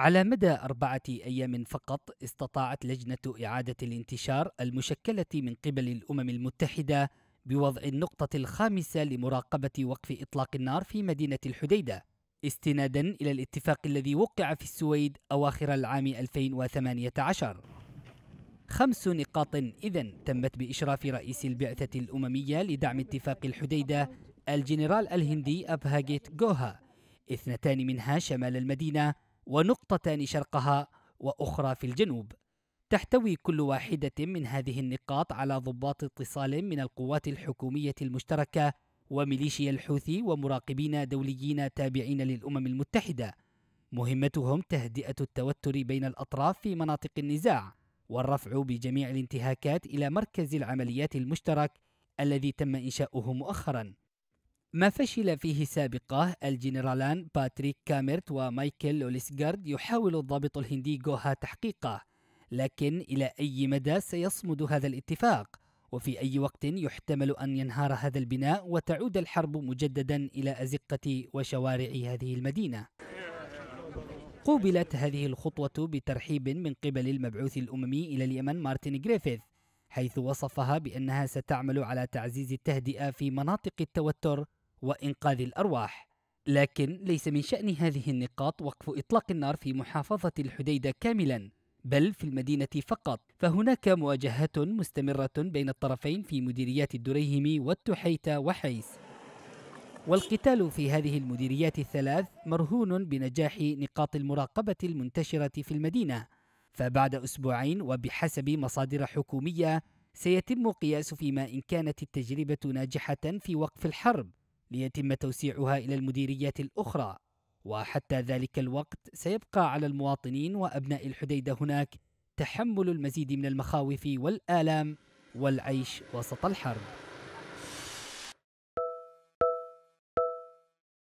على مدى أربعة أيام فقط استطاعت لجنة إعادة الانتشار المشكلة من قبل الأمم المتحدة بوضع النقطة الخامسة لمراقبة وقف إطلاق النار في مدينة الحديدة استنادا إلى الاتفاق الذي وقع في السويد أواخر العام 2018 خمس نقاط إذا تمت بإشراف رئيس البعثة الأممية لدعم اتفاق الحديدة الجنرال الهندي أبهاجيت جوها اثنتان منها شمال المدينة ونقطتان شرقها واخرى في الجنوب تحتوي كل واحده من هذه النقاط على ضباط اتصال من القوات الحكوميه المشتركه وميليشيا الحوثي ومراقبين دوليين تابعين للامم المتحده مهمتهم تهدئه التوتر بين الاطراف في مناطق النزاع والرفع بجميع الانتهاكات الى مركز العمليات المشترك الذي تم انشاؤه مؤخرا ما فشل فيه سابقة الجنرالان باتريك كامرت ومايكل أوليسغارد يحاول الضابط الهندي جوها تحقيقه لكن إلى أي مدى سيصمد هذا الاتفاق؟ وفي أي وقت يحتمل أن ينهار هذا البناء وتعود الحرب مجددا إلى أزقة وشوارع هذه المدينة قوبلت هذه الخطوة بترحيب من قبل المبعوث الأممي إلى اليمن مارتن جريفيث حيث وصفها بأنها ستعمل على تعزيز التهدئة في مناطق التوتر وإنقاذ الأرواح لكن ليس من شأن هذه النقاط وقف إطلاق النار في محافظة الحديدة كاملا بل في المدينة فقط فهناك مواجهات مستمرة بين الطرفين في مديريات الدريهم والتحيتة وحيس والقتال في هذه المديريات الثلاث مرهون بنجاح نقاط المراقبة المنتشرة في المدينة فبعد أسبوعين وبحسب مصادر حكومية سيتم قياس فيما إن كانت التجربة ناجحة في وقف الحرب ليتم توسيعها إلى المديريات الأخرى وحتى ذلك الوقت سيبقى على المواطنين وأبناء الحديدة هناك تحمل المزيد من المخاوف والآلام والعيش وسط الحرب